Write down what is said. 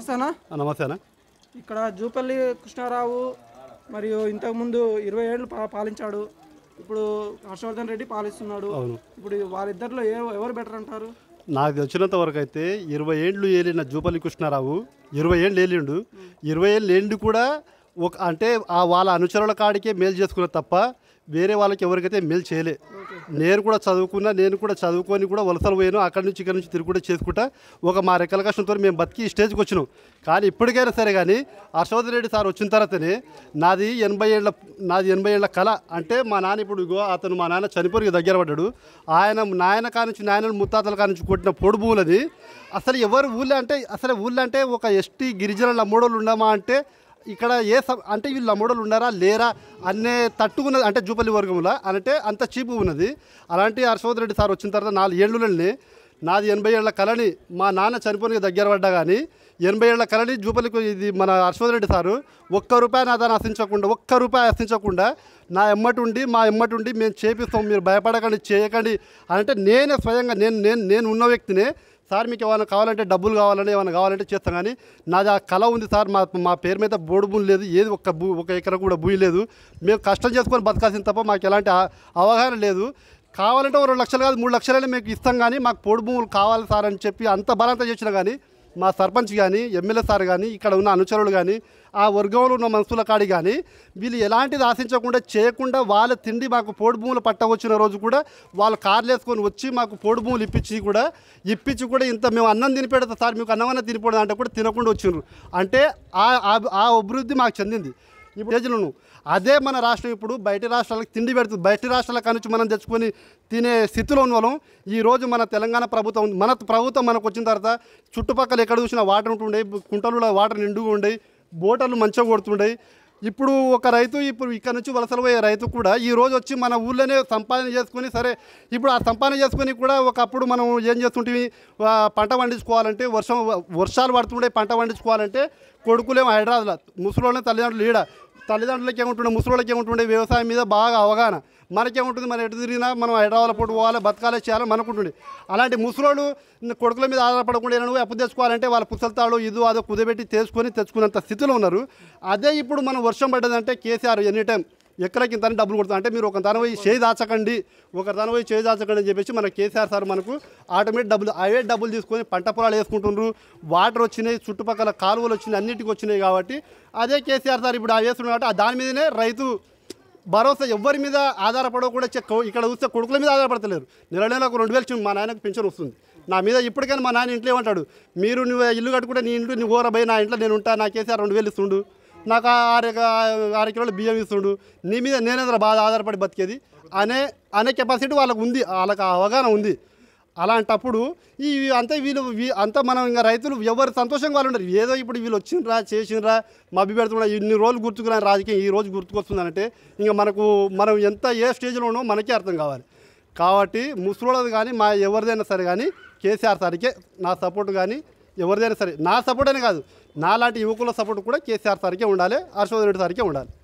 నమస్తేనా నమస్తేనా ఇక్కడ జూపల్లి కృష్ణారావు మరియు ఇంతకుముందు ఇరవై ఏళ్ళు పాలించాడు ఇప్పుడు హర్షవర్ధన్ రెడ్డి పాలిస్తున్నాడు ఇప్పుడు వారిద్దరిలో ఏ ఎవరు బెటర్ అంటారు నాకు తెలిసినంత వరకు అయితే ఇరవై ఏళ్ళు ఏలిన జూపల్లి కృష్ణారావు ఇరవై ఏళ్ళు ఏలిండు ఇరవై ఏళ్ళు ఏండి కూడా ఒక అంటే ఆ వాళ్ళ అనుచరుల కాడికే మేలు చేసుకున్న తప్ప వేరే వాళ్ళకి ఎవరికైతే మేలు చేయలే నేను కూడా చదువుకున్నా నేను కూడా చదువుకొని కూడా వలసలు పోయాను అక్కడి నుంచి ఇక్కడ నుంచి కూడా చేసుకుంటా ఒక మా రెక్కల కష్టంతో మేము బతికి స్టేజ్కి వచ్చినాం కానీ ఇప్పటికైనా సరే కానీ హర్షవర్ధన్ రెడ్డి సార్ వచ్చిన తర్వాతనే నాది ఎనభై ఏళ్ళ నాది ఎనభై ఏళ్ళ కళ అంటే మా నాన్న ఇప్పుడు గో అతను మా నాన్న చనిపోయి దగ్గర పడ్డాడు ఆయన నాయన నుంచి నాయన ముత్తాతల నుంచి కొట్టిన పొడుబూలని అసలు ఎవరు ఊళ్ళో అంటే అసలు ఊళ్ళో అంటే ఒక ఎస్టీ గిరిజనుల మూడోళ్ళు ఉన్నామా అంటే ఇక్కడ ఏ అంటే వీళ్ళు అమ్ముడలు ఉన్నారా లేరా అనే తట్టుకున్నది అంటే జూపల్లి వర్గంలో అంటే అంత చీపు ఉన్నది అలాంటి హర్షవర్ధన్ రెడ్డి సార్ వచ్చిన తర్వాత నాలుగు ఏళ్ళులని నాది ఎనభై ఏళ్ళ కళని మా నాన్న చనిపోయిన దగ్గర పడ్డా కానీ ఎనభై ఏళ్ల కళని జూపలికి ఇది మన హర్షవర్ధన్ రెడ్డి సారు ఒక్క రూపాయి నా దాన్ని ఆశించకుండా ఒక్క రూపాయి ఆశించకుండా నా ఎమ్మటి ఉండి మా ఎమ్మటి ఉండి మేము చేపిస్తాం మీరు భయపడకండి చేయకండి అంటే నేనే స్వయంగా నేను నేను నేను ఉన్న వ్యక్తినే సార్ మీకు ఏమైనా కావాలంటే డబ్బులు కావాలని ఏమైనా కావాలంటే చేస్తాం కానీ నాది ఆ కళ ఉంది సార్ మా మా పేరు మీద బోడు భూమి లేదు ఏది ఒక్క భూ ఒక ఎకరం కూడా భూమి లేదు మేము కష్టం చేసుకొని బతకాల్సింది తప్ప మాకు ఎలాంటి అవగాహన లేదు కావాలంటే ఒక రెండు లక్షలు కాదు మూడు లక్షలైనా మీకు ఇస్తాం కానీ మాకు పొడి భూములు కావాలి సార్ అని చెప్పి అంత బలంతా చేసినా కానీ మా సర్పంచ్ కానీ ఎమ్మెల్యే సార్ కానీ ఇక్కడ ఉన్న అనుచరులు కానీ ఆ వర్గంలో ఉన్న మనసుల కాడి కానీ వీళ్ళు ఎలాంటిది ఆశించకుండా చేయకుండా వాళ్ళ తిండి మాకు పోడు భూములు పట్టవచ్చిన రోజు కూడా వాళ్ళు కార్లు వేసుకొని వచ్చి మాకు పోడు భూములు ఇప్పించి కూడా ఇప్పించి కూడా ఇంత మేము అన్నం తినిపెడతాం సార్ మీకు అన్నమన్నా తినిపోవడం అంటే కూడా తినకుండా వచ్చిండ్రు అంటే ఆ అభివృద్ధి మాకు చెందింది ఇప్పుడు ప్రజలను అదే మన రాష్ట్రం ఇప్పుడు బయట రాష్ట్రాలకు తిండి పెడుతుంది బయట రాష్ట్రాల కనుంచి మనం తెచ్చుకొని తినే స్థితిలో ఉన్న వాళ్ళం ఈరోజు మన తెలంగాణ ప్రభుత్వం మన ప్రభుత్వం మనకు వచ్చిన తర్వాత చుట్టుపక్కల ఎక్కడ చూసినా వాటర్ ఉంటుండే కుంటలు వాటర్ నిండుగా ఉండే బోటర్లు మంచిగా కొడుతుండే ఇప్పుడు ఒక రైతు ఇప్పుడు ఇక్కడ నుంచి వలసలు పోయే రైతు కూడా ఈ రోజు వచ్చి మన ఊళ్ళోనే సంపాదన చేసుకుని సరే ఇప్పుడు ఆ సంపాదన చేసుకుని కూడా ఒకప్పుడు మనం ఏం చేస్తుంటే పంట పండించుకోవాలంటే వర్షం వర్షాలు పడుతుండే పంట పండించుకోవాలంటే కొడుకులేమో హైదరాబాద్లో ముసలి తల్లిదండ్రులు ఈడ తల్లిదండ్రులకి ఏముంటుండే ముసలిళ్ళకి ఏముంటుండే వ్యవసాయం మీద బాగా అవగాహన మనకేముంటుంది మనం ఎటు తిరిగినా మనం హైదరాబాద్ పూట పోవాలి బతకాలి చేయాలని మనకుంటుంది అలాంటి ముసలోళ్ళు కొడుకుల మీద ఆధారపడకుండా ఏమైనా అప్పు తెచ్చుకోవాలంటే వాళ్ళ పుసలతాడు ఇదో అదో కుదబెట్టి తెచ్చుకొని తెచ్చుకున్నంత స్థితిలో ఉన్నారు అదే ఇప్పుడు మనం వర్షం పడ్డదంటే కేసీఆర్ ఎనీ టైం ఎక్కడికి ఇంత డబ్బులు కొడతా అంటే మీరు ఒక తన పోయి చేయి దాచకండి ఒక తన పోయి చేయి దాచకండి అని చెప్పేసి మన కేసీఆర్ సార్ మనకు ఆటోమేటిక్ డబ్బులు అవే డబ్బులు తీసుకొని పంట పొలాలు వేసుకుంటున్నారు వాటర్ వచ్చినాయి చుట్టుపక్కల కాలువలు వచ్చినాయి అన్నిటికీ వచ్చినాయి కాబట్టి అదే కేసీఆర్ సార్ ఇప్పుడు ఆ వేస్తున్నాడు కాబట్టి దాని మీదనే రైతు భరోసా ఎవరి మీద ఆధారపడకుండా ఇక్కడ చూస్తే కొడుకుల మీద ఆధారపడతలేరు నెల నెల ఒక రెండు వేలు మా నాయనకు పెన్షన్ వస్తుంది నా మీద ఇప్పటికైనా మా నాయన ఇంట్లో ఏమంటాడు మీరు నువ్వు ఇల్లు కట్టుకుంటే నీ ఇంట్లో నువ్వు ఊరబోయి నా ఇంట్లో నేను ఉంటా నా కేసీఆర్ రెండు వేలు ఇస్తుండు నాకు ఆరు ఆరు కిలోలు బియ్యం ఇస్తుడు నీ మీద నేనేదో బాధ ఆధారపడి బతికేది అనే అనే కెపాసిటీ వాళ్ళకు ఉంది వాళ్ళకి అవగాహన ఉంది అలాంటప్పుడు ఈ అంతా వీళ్ళు అంతా మనం ఇంకా రైతులు ఎవరు సంతోషంగా వాళ్ళు ఉండరు ఏదో ఇప్పుడు వీళ్ళు వచ్చిండ్రా చేసిండ్రా మభ్య కూడా ఇన్ని రోజులు గుర్తుకున్న రాజకీయం ఈ రోజు గుర్తుకొస్తుందంటే ఇంకా మనకు మనం ఎంత ఏ స్టేజ్లో ఉన్నామో మనకే అర్థం కావాలి కాబట్టి ముసలి కానీ మా ఎవరిదైనా సరే కానీ కేసీఆర్ సార్కే నా సపోర్ట్ కానీ ఎవరిదైనా సరే నా సపోర్ట్ అని కాదు నాలాంటి యువకుల సపోర్ట్ కూడా కేసీఆర్ సార్కే ఉండాలి హర్షవర్ధన్ రెడ్డి సార్కే ఉండాలి